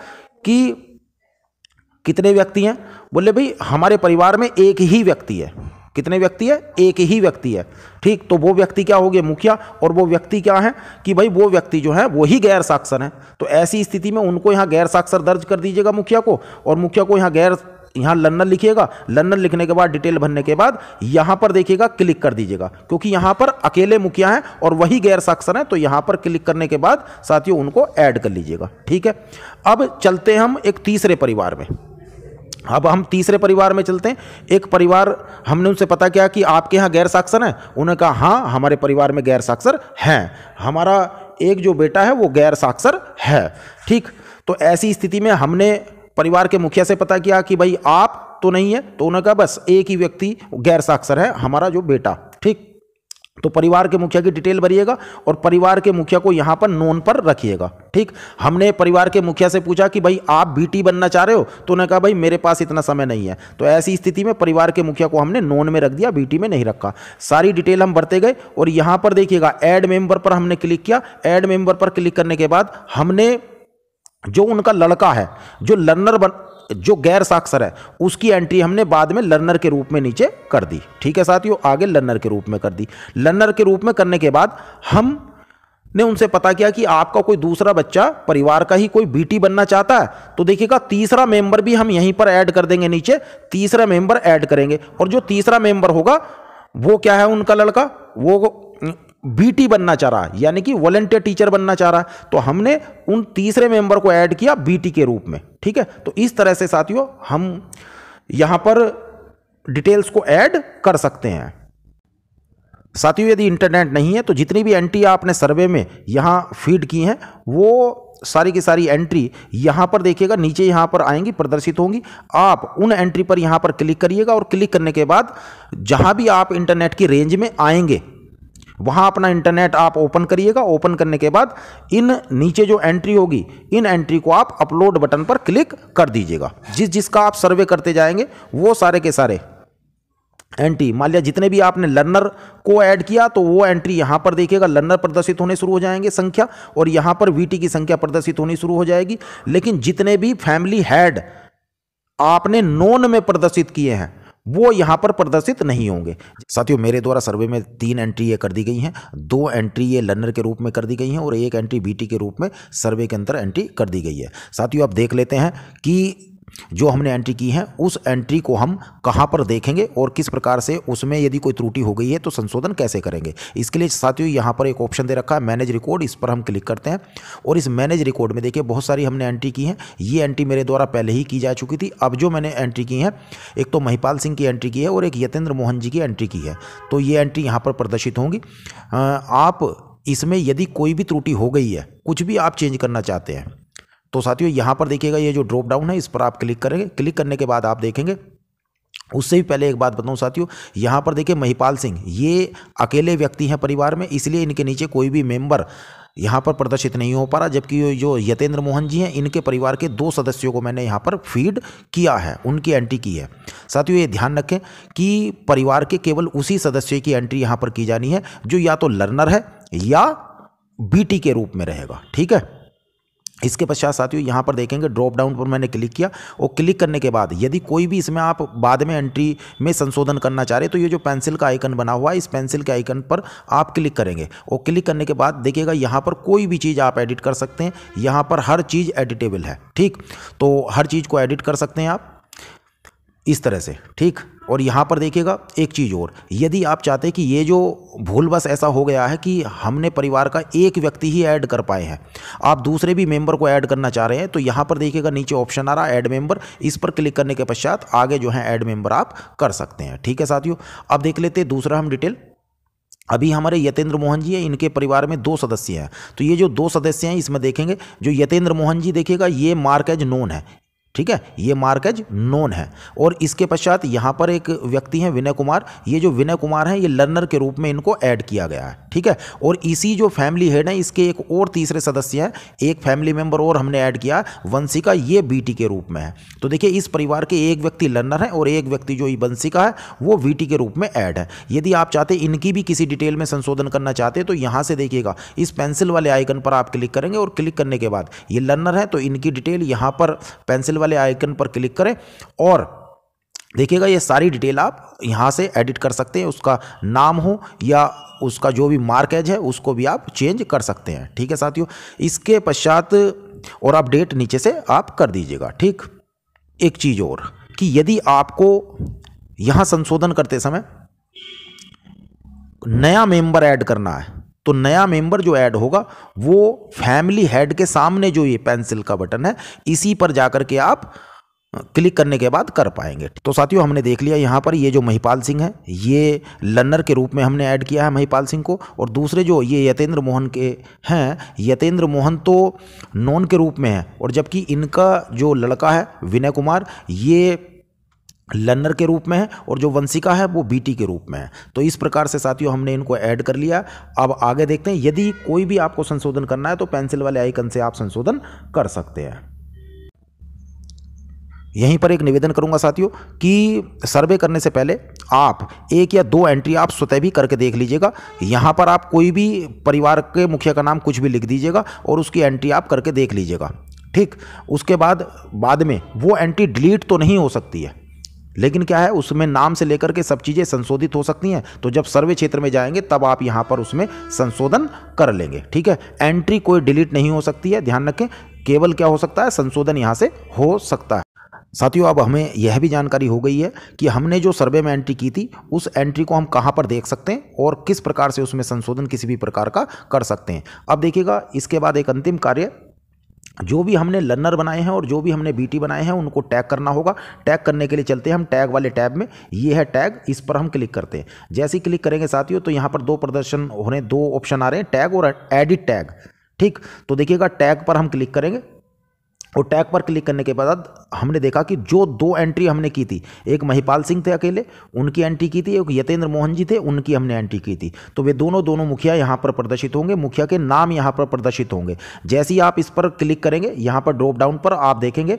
कि कितने व्यक्ति हैं बोले भाई हमारे परिवार में एक ही व्यक्ति है कितने व्यक्ति है एक ही व्यक्ति है ठीक तो वो व्यक्ति क्या हो गए मुखिया और वो व्यक्ति क्या है कि भाई वो व्यक्ति जो है वो ही गैर साक्षर है तो ऐसी स्थिति में उनको यहाँ गैर साक्षर दर्ज कर दीजिएगा मुखिया को और मुखिया को यहाँ गैर यहाँ लर्नर लिखिएगा लर्नर लिखने के बाद डिटेल भरने के बाद यहाँ पर देखिएगा क्लिक कर दीजिएगा क्योंकि यहाँ पर अकेले मुखिया हैं और वही गैर साक्षर हैं तो यहाँ पर क्लिक करने के बाद साथियों उनको ऐड कर लीजिएगा ठीक है अब चलते हैं हम एक तीसरे परिवार में अब हम तीसरे परिवार में चलते हैं एक परिवार हमने उनसे पता किया कि आपके यहाँ गैर साक्षर हैं उन्होंने कहा हाँ हमारे परिवार में गैर साक्षर हैं हमारा एक जो बेटा है वो गैर साक्षर है ठीक तो ऐसी स्थिति में हमने परिवार के मुखिया से पता किया कि भाई आप तो नहीं है तो उन्होंने कहा बस एक ही व्यक्ति गैर साक्षर है हमारा जो बेटा ठीक तो परिवार के मुखिया की डिटेल भरिएगा और परिवार के मुखिया को यहाँ पर नोन पर रखिएगा ठीक हमने परिवार के मुखिया से पूछा कि भाई आप बीटी बनना चाह रहे हो तो उन्होंने कहा भाई मेरे पास इतना समय नहीं है तो ऐसी स्थिति में परिवार के मुखिया को हमने नोन में रख दिया बीटी में नहीं रखा सारी डिटेल हम भरते गए और यहाँ पर देखिएगा एड मेंबर पर हमने क्लिक किया एड मेंबर पर क्लिक करने के बाद हमने जो उनका लड़का है जो लर्नर बन जो गैर साक्षर है उसकी एंट्री हमने बाद में लर्नर के रूप में नीचे कर दी ठीक है साथियों आगे लर्नर के रूप में कर दी लर्नर के रूप में करने के बाद हम ने उनसे पता किया कि आपका कोई दूसरा बच्चा परिवार का ही कोई बीटी बनना चाहता है तो देखिएगा तीसरा मेंबर भी हम यहीं पर ऐड कर देंगे नीचे तीसरा मेंबर ऐड करेंगे और जो तीसरा मेंबर होगा वो क्या है उनका लड़का वो बीटी बनना चाह रहा है यानी कि वॉलेंटियर टीचर बनना चाह रहा है तो हमने उन तीसरे मेंबर को ऐड किया बीटी के रूप में ठीक है तो इस तरह से साथियों हम यहां पर डिटेल्स को ऐड कर सकते हैं साथियों यदि इंटरनेट नहीं है तो जितनी भी एंट्री आपने सर्वे में यहां फीड की हैं वो सारी की सारी एंट्री यहां पर देखिएगा नीचे यहां पर आएंगी प्रदर्शित होंगी आप उन एंट्री पर यहां पर क्लिक करिएगा और क्लिक करने के बाद जहां भी आप इंटरनेट की रेंज में आएंगे वहां अपना इंटरनेट आप ओपन करिएगा ओपन करने के बाद इन नीचे जो एंट्री होगी इन एंट्री को आप अपलोड बटन पर क्लिक कर दीजिएगा जिस जिसका आप सर्वे करते जाएंगे वो सारे के सारे एंट्री मान लिया जितने भी आपने लर्नर को ऐड किया तो वो एंट्री यहां पर देखिएगा लर्नर प्रदर्शित होने शुरू हो जाएंगे संख्या और यहां पर वीटी की संख्या प्रदर्शित होनी शुरू हो जाएगी लेकिन जितने भी फैमिली हैड आपने नॉन में प्रदर्शित किए हैं वो यहाँ पर प्रदर्शित नहीं होंगे साथियों मेरे द्वारा सर्वे में तीन एंट्री ये कर दी गई हैं दो एंट्री ये लर्नर के रूप में कर दी गई हैं और एक एंट्री बीटी के रूप में सर्वे के अंदर एंट्री कर दी गई है साथियों आप देख लेते हैं कि जो हमने एंट्री की है उस एंट्री को हम कहाँ पर देखेंगे और किस प्रकार से उसमें यदि कोई त्रुटि हो गई है तो संशोधन कैसे करेंगे इसके लिए साथियों यहाँ पर एक ऑप्शन दे रखा है मैनेज रिकॉर्ड इस पर हम क्लिक करते हैं और इस मैनेज रिकॉर्ड में देखिए बहुत सारी हमने एंट्री की है ये एंट्री मेरे द्वारा पहले ही की जा चुकी थी अब जो मैंने एंट्री की है एक तो महिपाल सिंह की एंट्री की है और एक यतेंद्र मोहन जी की एंट्री की है तो ये एंट्री यहाँ पर प्रदर्शित होंगी आप इसमें यदि कोई भी त्रुटि हो गई है कुछ भी आप चेंज करना चाहते हैं तो साथियों यहाँ पर देखिएगा ये जो ड्रॉप डाउन है इस पर आप क्लिक करेंगे क्लिक करने के बाद आप देखेंगे उससे भी पहले एक बात बताऊं साथियों यहाँ पर देखिए महिपाल सिंह ये अकेले व्यक्ति हैं परिवार में इसलिए इनके नीचे कोई भी मेंबर यहाँ पर प्रदर्शित नहीं हो पा रहा जबकि जो यतेंद्र मोहन जी हैं इनके परिवार के दो सदस्यों को मैंने यहाँ पर फीड किया है उनकी एंट्री की है साथियों ये ध्यान रखें कि परिवार के केवल उसी सदस्य की एंट्री यहाँ पर की जानी है जो या तो लर्नर है या बी के रूप में रहेगा ठीक है इसके पश्चात साथियों यहाँ पर देखेंगे ड्रॉप डाउन पर मैंने क्लिक किया और क्लिक करने के बाद यदि कोई भी इसमें आप बाद में एंट्री में संशोधन करना चाह रहे तो ये जो पेंसिल का आइकन बना हुआ है इस पेंसिल के आइकन पर आप क्लिक करेंगे और क्लिक करने के बाद देखिएगा यहाँ पर कोई भी चीज़ आप एडिट कर सकते हैं यहाँ पर हर चीज़ एडिटेबल है ठीक तो हर चीज़ को एडिट कर सकते हैं आप इस तरह से ठीक और यहाँ पर देखिएगा एक चीज़ और यदि आप चाहते कि ये जो भूल बस ऐसा हो गया है कि हमने परिवार का एक व्यक्ति ही ऐड कर पाए हैं आप दूसरे भी मेंबर को ऐड करना चाह रहे हैं तो यहाँ पर देखिएगा नीचे ऑप्शन आ रहा है ऐड मेंबर इस पर क्लिक करने के पश्चात आगे जो है ऐड मेंबर आप कर सकते हैं ठीक है साथियों अब देख लेते हैं दूसरा हम डिटेल अभी हमारे यतेंद्र मोहन जी हैं इनके परिवार में दो सदस्य हैं तो ये जो दो सदस्य हैं इसमें देखेंगे जो यतेंद्र मोहन जी देखिएगा ये मार्क एज नोन है ठीक है ये मार्केज नोन है और इसके पश्चात यहाँ पर एक व्यक्ति हैं विनय कुमार ये जो विनय कुमार हैं ये लर्नर के रूप में इनको ऐड किया गया है ठीक है और इसी जो फैमिली हेड है इसके एक और तीसरे सदस्य हैं एक फैमिली मेंबर और हमने ऐड किया वंशिका ये बी के रूप में है तो देखिए इस परिवार के एक व्यक्ति लर्नर है और एक व्यक्ति जो वंशिका है वो वीटी के रूप में ऐड है यदि आप चाहते इनकी भी किसी डिटेल में संशोधन करना चाहते तो यहाँ से देखिएगा इस पेंसिल वाले आइकन पर आप क्लिक करेंगे और क्लिक करने के बाद ये लर्नर है तो इनकी डिटेल यहाँ पर पेंसिल वाले आइकन पर क्लिक करें और देखिएगा ये सारी डिटेल आप यहाँ से एडिट कर सकते हैं उसका नाम हो या उसका जो भी मार्केज है उसको भी आप चेंज कर सकते हैं ठीक है साथियों इसके पश्चात और अपडेट नीचे से आप कर दीजिएगा ठीक एक चीज़ और कि यदि आपको यहाँ संशोधन करते समय नया मेंबर ऐड करना है तो नया मेंबर जो ऐड होगा वो फैमिली हेड के सामने जो ये पेंसिल का बटन है इसी पर जाकर के आप क्लिक करने के बाद कर पाएंगे तो साथियों हमने देख लिया यहाँ पर ये जो महिपाल सिंह है ये लर्नर के रूप में हमने ऐड किया है महिपाल सिंह को और दूसरे जो ये यतेंद्र मोहन के हैं यतेंद्र मोहन तो नॉन के रूप में है और जबकि इनका जो लड़का है विनय कुमार ये लर्नर के रूप में है और जो वंशिका है वो बीटी के रूप में है तो इस प्रकार से साथियों हमने इनको ऐड कर लिया अब आगे देखते हैं यदि कोई भी आपको संशोधन करना है तो पेंसिल वाले आइकन से आप संशोधन कर सकते हैं यहीं पर एक निवेदन करूंगा साथियों कि सर्वे करने से पहले आप एक या दो एंट्री आप स्वतः भी करके देख लीजिएगा यहाँ पर आप कोई भी परिवार के मुखिया का नाम कुछ भी लिख दीजिएगा और उसकी एंट्री आप करके देख लीजिएगा ठीक उसके बाद बाद में वो एंट्री डिलीट तो नहीं हो सकती है लेकिन क्या है उसमें नाम से लेकर के सब चीज़ें संशोधित हो सकती हैं तो जब सर्वे क्षेत्र में जाएंगे तब आप यहाँ पर उसमें संशोधन कर लेंगे ठीक है एंट्री कोई डिलीट नहीं हो सकती है ध्यान रखें केवल क्या हो सकता है संशोधन यहाँ से हो सकता है साथियों अब हमें यह भी जानकारी हो गई है कि हमने जो सर्वे में एंट्री की थी उस एंट्री को हम कहाँ पर देख सकते हैं और किस प्रकार से उसमें संशोधन किसी भी प्रकार का कर सकते हैं अब देखिएगा इसके बाद एक अंतिम कार्य जो भी हमने लर्नर बनाए हैं और जो भी हमने बीटी बनाए हैं उनको टैग करना होगा टैग करने के लिए चलते हैं हम टैग वाले टैब में ये है टैग इस पर हम क्लिक करते हैं जैसे ही क्लिक करेंगे साथियों तो यहाँ पर दो प्रदर्शन हो रहे हैं दो ऑप्शन आ रहे हैं टैग और एडिट टैग ठीक तो देखिएगा टैग पर हम क्लिक करेंगे और टैग पर क्लिक करने के बाद हमने देखा कि जो दो एंट्री हमने की थी एक महिपाल सिंह थे अकेले उनकी एंट्री की थी एक यतेंद्र मोहन जी थे उनकी हमने एंट्री की थी तो वे दोनों दोनों मुखिया यहाँ पर प्रदर्शित होंगे मुखिया के नाम यहाँ पर प्रदर्शित होंगे जैसे ही आप इस पर क्लिक करेंगे यहाँ पर ड्रॉप डाउन पर आप देखेंगे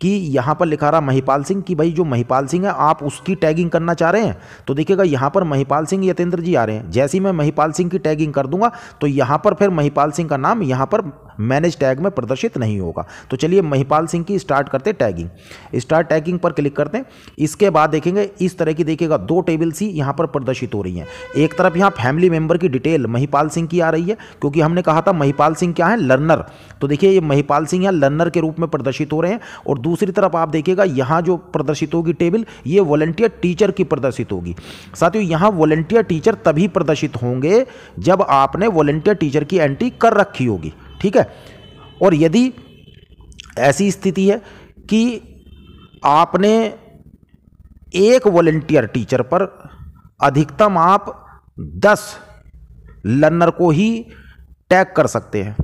कि यहाँ पर लिखा रहा महिपाल सिंह कि भाई जो महिपाल सिंह है आप उसकी टैगिंग करना चाह रहे हैं तो देखिएगा यहाँ पर महिपाल सिंह यतेंद्र जी आ रहे हैं जैसे ही मैं महिपाल सिंह की टैगिंग कर दूंगा तो यहाँ पर फिर महिपाल सिंह का नाम यहाँ पर मैनेज टैग में प्रदर्शित नहीं होगा तो चलिए महिपाल सिंह की स्टार्ट करते टैगिंग स्टार्ट टैगिंग पर क्लिक करते हैं इसके बाद देखेंगे इस तरह की देखिएगा दो टेबल सी यहाँ पर प्रदर्शित हो रही हैं एक तरफ यहाँ फैमिली मेंबर की डिटेल महिपाल सिंह की आ रही है क्योंकि हमने कहा था महिपाल सिंह क्या है लर्नर तो देखिए ये महिपाल सिंह यहाँ लर्नर के रूप में प्रदर्शित हो रहे हैं और दूसरी तरफ आप देखिएगा यहाँ जो प्रदर्शित होगी टेबल ये वॉलेंटियर टीचर की प्रदर्शित होगी साथियों यहाँ वॉलेंटियर टीचर तभी प्रदर्शित होंगे जब आपने वॉलेंटियर टीचर की एंट्री कर रखी होगी ठीक है और यदि ऐसी स्थिति है कि आपने एक वॉलेंटियर टीचर पर अधिकतम आप दस लर्नर को ही टैग कर सकते हैं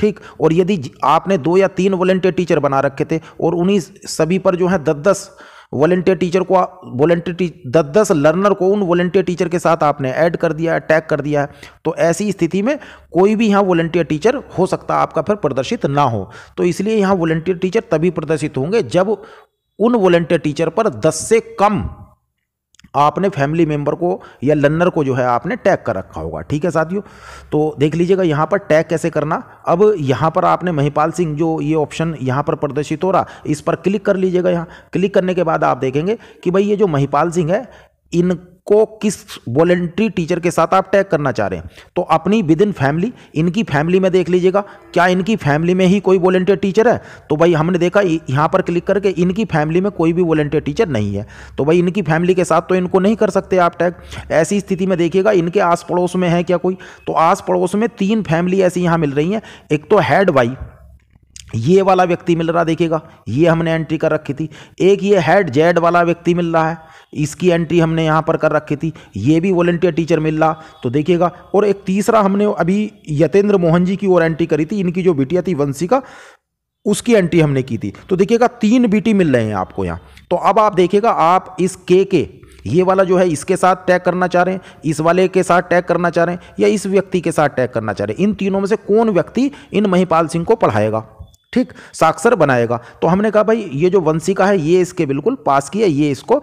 ठीक और यदि आपने दो या तीन वॉलेंटियर टीचर बना रखे थे और उन्हीं सभी पर जो है दस दस वॉलेंटियर टीचर को वॉलेंटियर दस दस लर्नर को उन वॉलेंटियर टीचर के साथ आपने ऐड कर दिया है टैग कर दिया है तो ऐसी स्थिति में कोई भी यहाँ वॉलेंटियर टीचर हो सकता है आपका फिर प्रदर्शित ना हो तो इसलिए यहाँ वॉलेंटियर टीचर तभी प्रदर्शित होंगे जब उन वॉलेंटियर टीचर पर दस से कम आपने फैमिली मेम्बर को या लर्नर को जो है आपने टैग कर रखा होगा ठीक है साथियों तो देख लीजिएगा यहाँ पर टैग कैसे करना अब यहाँ पर आपने महिपाल सिंह जो ये ऑप्शन यहाँ पर प्रदर्शित हो रहा इस पर क्लिक कर लीजिएगा यहाँ क्लिक करने के बाद आप देखेंगे कि भाई ये जो महिपाल सिंह है इन को किस वॉलेंट्री टीचर के साथ आप टैग करना चाह रहे हैं तो अपनी विद इन फैमिली इनकी फैमिली में देख लीजिएगा क्या इनकी फैमिली में ही कोई वॉलेंटियर टीचर है तो भाई हमने देखा यहाँ पर क्लिक करके इनकी फैमिली में कोई भी वॉलेंटियर टीचर नहीं है तो भाई इनकी फैमिली के साथ तो इनको नहीं कर सकते आप टैग ऐसी स्थिति में देखिएगा इनके आस पड़ोस में है क्या कोई तो आस पड़ोस में तीन फैमिली ऐसी यहाँ मिल रही हैं एक तो हैड वाइफ ये वाला व्यक्ति मिल रहा देखिएगा ये हमने एंट्री कर रखी थी एक ये हेड जेड वाला व्यक्ति मिल रहा है इसकी एंट्री हमने यहाँ पर कर रखी थी ये भी वॉलेंटियर टीचर मिल रहा तो देखिएगा और एक तीसरा हमने अभी यतेंद्र मोहन जी की ओर एंट्री करी थी इनकी जो बिटिया थी वंशी का उसकी एंट्री हमने की थी तो देखिएगा तीन बीटी मिल रहे हैं आपको यहाँ तो अब आप देखिएगा आप इस के के ये वाला जो है इसके साथ टैग करना चाह रहे हैं इस वाले के साथ टैग करना चाह रहे हैं या इस व्यक्ति के साथ टैग करना चाह रहे हैं इन तीनों में से कौन व्यक्ति इन महिपाल सिंह को पढ़ाएगा ठीक साक्षर बनाएगा तो हमने कहा भाई ये जो वंशिका है ये इसके बिल्कुल पास की है ये इसको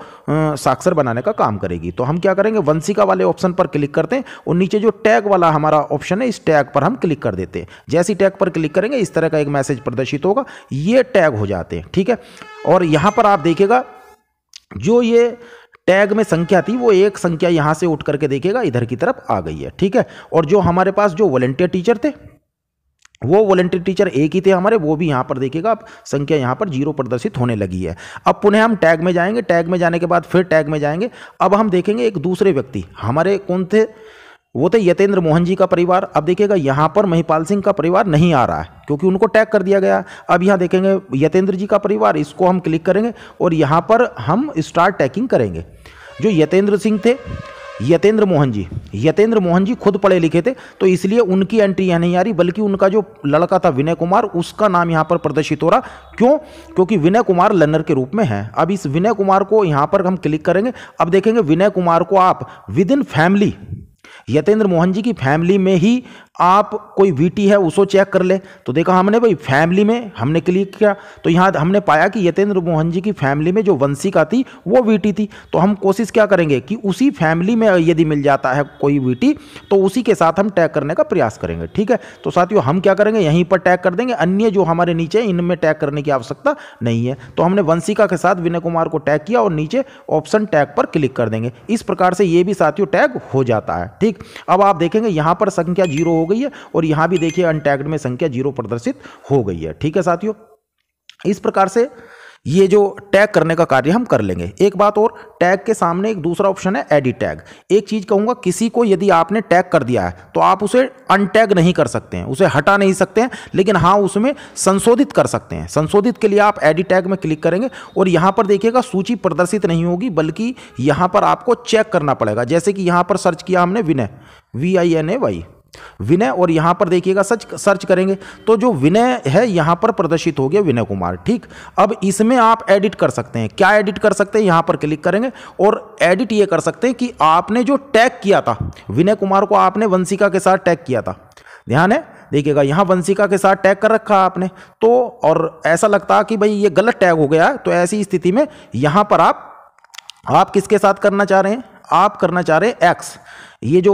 साक्षर बनाने का काम करेगी तो हम क्या करेंगे वंशिका वाले ऑप्शन पर क्लिक करते हैं और नीचे जो टैग वाला हमारा ऑप्शन है इस टैग पर हम क्लिक कर देते हैं जैसे ही टैग पर क्लिक करेंगे इस तरह का एक मैसेज प्रदर्शित होगा ये टैग हो जाते हैं ठीक है और यहाँ पर आप देखेगा जो ये टैग में संख्या थी वो एक संख्या यहाँ से उठ करके देखेगा इधर की तरफ आ गई है ठीक है और जो हमारे पास जो वॉलेंटियर टीचर थे वो वॉलेंटियर टीचर एक ही थे हमारे वो भी यहाँ पर देखिएगा आप संख्या यहाँ पर जीरो प्रदर्शित होने लगी है अब पुनः हम टैग में जाएंगे टैग में जाने के बाद फिर टैग में जाएंगे अब हम देखेंगे एक दूसरे व्यक्ति हमारे कौन थे वो थे यतेंद्र मोहन जी का परिवार अब देखिएगा यहाँ पर महिपाल सिंह का परिवार नहीं आ रहा है क्योंकि उनको टैग कर दिया गया अब यहाँ देखेंगे यतेंद्र जी का परिवार इसको हम क्लिक करेंगे और यहाँ पर हम स्टार्ट टैकिंग करेंगे जो यतेंद्र सिंह थे यतेंद्र मोहन जी यतेंद्र मोहन जी खुद पढ़े लिखे थे तो इसलिए उनकी एंट्री यहाँ नहीं आ रही बल्कि उनका जो लड़का था विनय कुमार उसका नाम यहाँ पर प्रदर्शित हो रहा क्यों क्योंकि विनय कुमार लर्नर के रूप में है अब इस विनय कुमार को यहाँ पर हम क्लिक करेंगे अब देखेंगे विनय कुमार को आप with in family Yatendra Mohan ji की फैमिली में ही आप कोई वीटी है उसको चेक कर ले तो देखा हमने भाई फैमिली में हमने क्लिक किया तो यहाँ हमने पाया कि यतेंद्र मोहन जी की फैमिली में जो वंशिका थी वो वीटी थी तो हम कोशिश क्या करेंगे कि उसी फैमिली में यदि मिल जाता है कोई वीटी तो उसी के साथ हम टैग करने का प्रयास करेंगे ठीक है तो साथियों हम क्या करेंगे यहीं पर टैग कर देंगे अन्य जो हमारे नीचे इनमें टैग करने की आवश्यकता नहीं है तो हमने वंशिका के साथ विनय कुमार को टैग किया और नीचे ऑप्शन टैग पर क्लिक कर देंगे इस प्रकार से ये भी साथियों टैग हो जाता है ठीक अब आप देखेंगे यहाँ पर संख्या जीरो गई है और यहां भी देखिए अनटैक्ड में संख्या जीरो प्रदर्शित हो गई है ठीक है साथियों इस प्रकार से ये जो टैग करने का कार्य हम कर लेंगे एक बात और टैग के सामने एक दूसरा ऑप्शन है एडिट टैग एक चीज़ कहूंगा किसी को यदि आपने टैग कर दिया है तो आप उसे अनटैग नहीं कर सकते हैं उसे हटा नहीं सकते हैं लेकिन हाँ उसमें संशोधित कर सकते हैं संशोधित के लिए आप एडिट टैग में क्लिक करेंगे और यहां पर देखिएगा सूची प्रदर्शित नहीं होगी बल्कि यहां पर आपको चेक करना पड़ेगा जैसे कि यहां पर सर्च किया हमने Vinay V I N A Y Vinay और यहां पर देखिएगा सच सर्च करेंगे तो जो विनय है यहां पर प्रदर्शित हो गया विनय कुमार ठीक अब इसमें आप एडिट कर सकते हैं क्या एडिट कर सकते हैं यहां पर क्लिक करेंगे और एडिट ये कर सकते हैं कि आपने जो टैग किया था विनय कुमार को आपने वंशिका के साथ टैग किया था ध्यान है देखिएगा यहाँ वंशिका के साथ टैग कर रखा आपने तो और ऐसा लगता कि भाई ये गलत टैग हो गया तो ऐसी स्थिति में यहाँ पर आप आप किसके साथ करना चाह रहे हैं आप करना चाह रहे हैं एक्स ये जो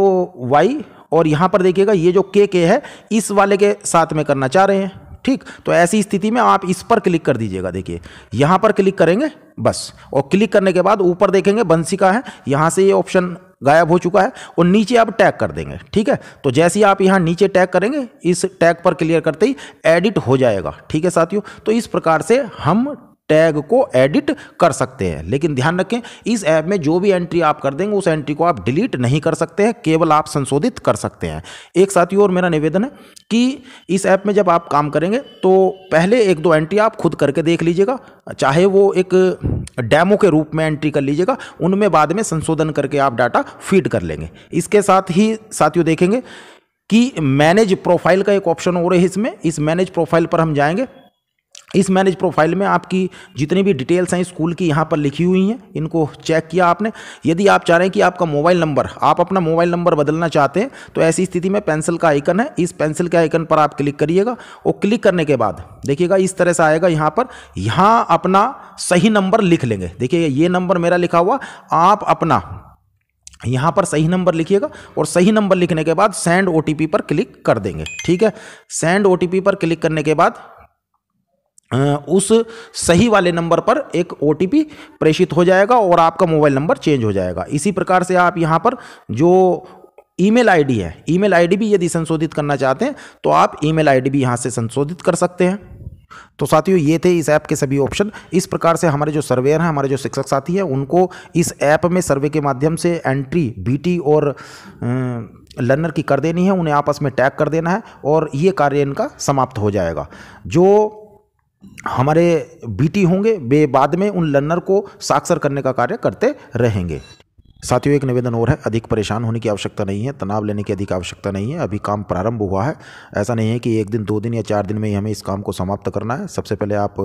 वाई और यहाँ पर देखिएगा ये जो के के है इस वाले के साथ में करना चाह रहे हैं ठीक तो ऐसी स्थिति में आप इस पर क्लिक कर दीजिएगा देखिए यहाँ पर क्लिक करेंगे बस और क्लिक करने के बाद ऊपर देखेंगे बंसी का है यहाँ से ये ऑप्शन गायब हो चुका है और नीचे आप टैग कर देंगे ठीक है तो जैसे ही आप यहाँ नीचे टैग करेंगे इस टैग पर क्लियर करते ही एडिट हो जाएगा ठीक है साथियों तो इस प्रकार से हम टैग को एडिट कर सकते हैं लेकिन ध्यान रखें इस ऐप में जो भी एंट्री आप कर देंगे उस एंट्री को आप डिलीट नहीं कर सकते हैं केवल आप संशोधित कर सकते हैं एक साथ ही और मेरा निवेदन है कि इस ऐप में जब आप काम करेंगे तो पहले एक दो एंट्री आप खुद करके देख लीजिएगा चाहे वो एक डैमो के रूप में एंट्री कर लीजिएगा उनमें बाद में संशोधन करके आप डाटा फीड कर लेंगे इसके साथ ही साथियों देखेंगे कि मैनेज प्रोफाइल का एक ऑप्शन हो रहा है इसमें इस मैनेज प्रोफाइल पर हम जाएंगे इस मैनेज प्रोफाइल में आपकी जितनी भी डिटेल्स हैं स्कूल की यहाँ पर लिखी हुई हैं इनको चेक किया आपने यदि आप चाह रहे हैं कि आपका मोबाइल नंबर आप अपना मोबाइल नंबर बदलना चाहते हैं तो ऐसी स्थिति में पेंसिल का आइकन है इस पेंसिल के आइकन पर आप क्लिक करिएगा और क्लिक करने के बाद देखिएगा इस तरह से आएगा यहाँ पर यहाँ अपना सही नंबर लिख लेंगे देखिए ये नंबर मेरा लिखा हुआ आप अपना यहाँ पर सही नंबर लिखिएगा और सही नंबर लिखने के बाद सेंड ओ पर क्लिक कर देंगे ठीक है सेंड ओ पर क्लिक करने के बाद उस सही वाले नंबर पर एक ओ प्रेषित हो जाएगा और आपका मोबाइल नंबर चेंज हो जाएगा इसी प्रकार से आप यहाँ पर जो ईमेल आईडी है ईमेल आईडी भी यदि संशोधित करना चाहते हैं तो आप ईमेल आईडी भी यहाँ से संशोधित कर सकते हैं तो साथियों ये थे इस ऐप के सभी ऑप्शन इस प्रकार से हमारे जो सर्वेयर हैं हमारे जो शिक्षक साथी हैं उनको इस ऐप में सर्वे के माध्यम से एंट्री बीटी और लर्नर की कर देनी है उन्हें आपस में टैग कर देना है और ये कार्य इनका समाप्त हो जाएगा जो हमारे बीटी होंगे वे बाद में उन लर्नर को साक्षर करने का कार्य करते रहेंगे साथियों एक निवेदन और है अधिक परेशान होने की आवश्यकता नहीं है तनाव लेने की अधिक आवश्यकता नहीं है अभी काम प्रारंभ हुआ है ऐसा नहीं है कि एक दिन दो दिन या चार दिन में ही हमें इस काम को समाप्त करना है सबसे पहले आप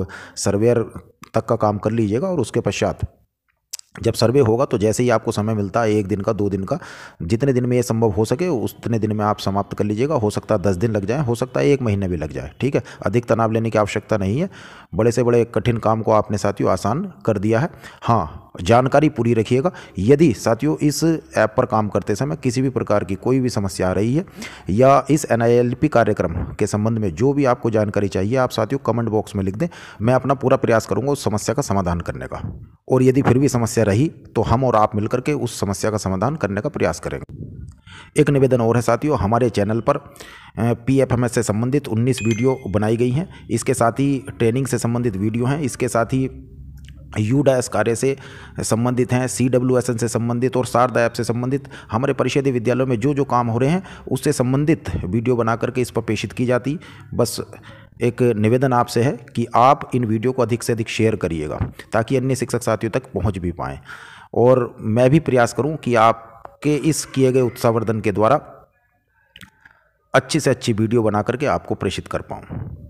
सर्वेयर तक का काम कर लीजिएगा और उसके पश्चात जब सर्वे होगा तो जैसे ही आपको समय मिलता है एक दिन का दो दिन का जितने दिन में ये संभव हो सके उतने दिन में आप समाप्त कर लीजिएगा हो सकता है दस दिन लग जाए हो सकता है एक महीने भी लग जाए ठीक है अधिक तनाव लेने की आवश्यकता नहीं है बड़े से बड़े कठिन काम को आपने साथियों आसान कर दिया है हाँ जानकारी पूरी रखिएगा यदि साथियों इस ऐप पर काम करते समय किसी भी प्रकार की कोई भी समस्या आ रही है या इस एन कार्यक्रम के संबंध में जो भी आपको जानकारी चाहिए आप साथियों कमेंट बॉक्स में लिख दें मैं अपना पूरा प्रयास करूँगा उस समस्या का समाधान करने का और यदि फिर भी समस्या रही तो हम और आप मिलकर के उस समस्या का समाधान करने का प्रयास करेंगे एक निवेदन और है साथियों हमारे चैनल पर पी एफ एम एस से संबंधित 19 वीडियो बनाई गई हैं इसके साथ ही ट्रेनिंग से संबंधित वीडियो हैं इसके साथ ही यू डैश कार्य से संबंधित हैं सी डब्ल्यू एस एन से संबंधित और शारदा ऐप से संबंधित हमारे परिषदीय विद्यालयों में जो जो काम हो रहे हैं उससे संबंधित वीडियो बना करके इस पर प्रेषित की जाती बस एक निवेदन आपसे है कि आप इन वीडियो को अधिक से अधिक शेयर करिएगा ताकि अन्य शिक्षक साथियों तक पहुंच भी पाएँ और मैं भी प्रयास करूं कि आपके इस किए गए उत्साहवर्धन के द्वारा अच्छी से अच्छी वीडियो बना करके आपको प्रेषित कर पाऊँ